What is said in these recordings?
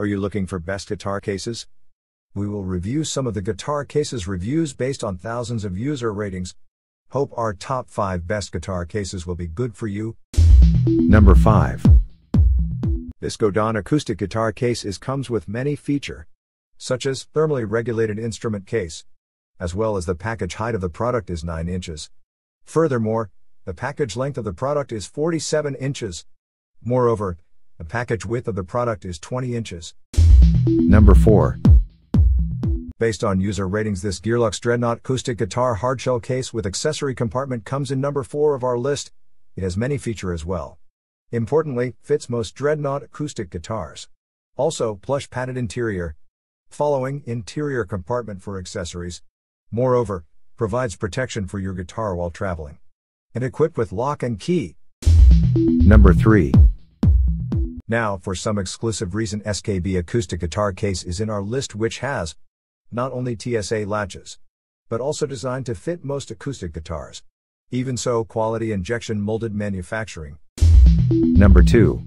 Are you looking for best guitar cases? We will review some of the guitar cases reviews based on thousands of user ratings. Hope our top 5 best guitar cases will be good for you. Number 5. This Godon acoustic guitar case is comes with many feature such as thermally regulated instrument case as well as the package height of the product is 9 inches. Furthermore, the package length of the product is 47 inches. Moreover, the package width of the product is 20 inches. Number 4. Based on user ratings, this Gearlux Dreadnought acoustic guitar hardshell case with accessory compartment comes in number 4 of our list. It has many feature as well. Importantly, fits most Dreadnought acoustic guitars. Also, plush padded interior. Following interior compartment for accessories. Moreover, provides protection for your guitar while traveling. And equipped with lock and key. Number 3. Now, for some exclusive reason, SKB acoustic guitar case is in our list, which has not only TSA latches, but also designed to fit most acoustic guitars. Even so, quality injection molded manufacturing. Number 2.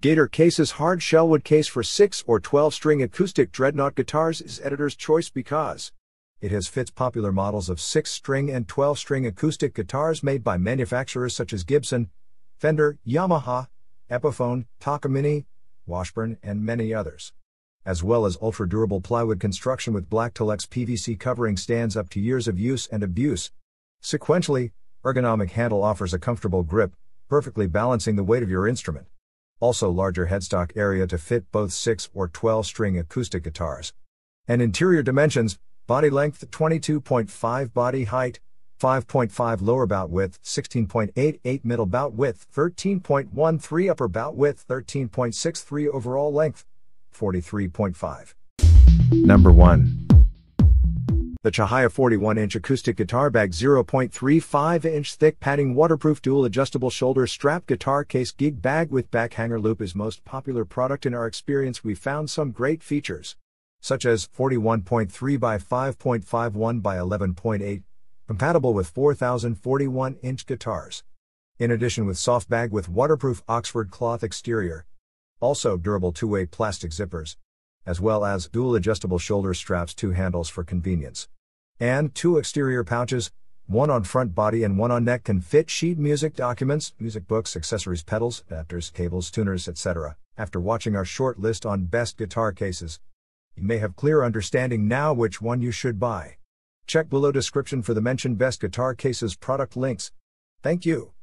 Gator Case's hard shellwood case for 6 or 12 string acoustic dreadnought guitars is editor's choice because it has fits popular models of 6 string and 12 string acoustic guitars made by manufacturers such as Gibson, Fender, Yamaha, Epiphone, Takamine, Washburn, and many others. As well as ultra durable plywood construction with black telex PVC covering stands up to years of use and abuse. Sequentially, ergonomic handle offers a comfortable grip, perfectly balancing the weight of your instrument. Also, larger headstock area to fit both 6 or 12 string acoustic guitars. And interior dimensions body length 22.5, body height 5.5 lower bout width, 16.88 middle bout width, 13.13 upper bout width, 13.63 overall length, 43.5. Number 1. The Chahaya 41 inch acoustic guitar bag 0.35 inch thick padding waterproof dual adjustable shoulder strap guitar case gig bag with back hanger loop is most popular product in our experience. We found some great features, such as 41.3 by 5.51 by 11.8 compatible with 4041 inch guitars. In addition, with soft bag with waterproof Oxford cloth exterior, also durable two way plastic zippers, as well as dual adjustable shoulder straps, two handles for convenience, and two exterior pouches. One on front body and one on neck can fit sheet music documents, music books, accessories, pedals, adapters, cables, tuners, etc. After watching our short list on best guitar cases, you may have clear understanding now which one you should buy. Check below description for the mentioned best guitar cases product links. Thank you.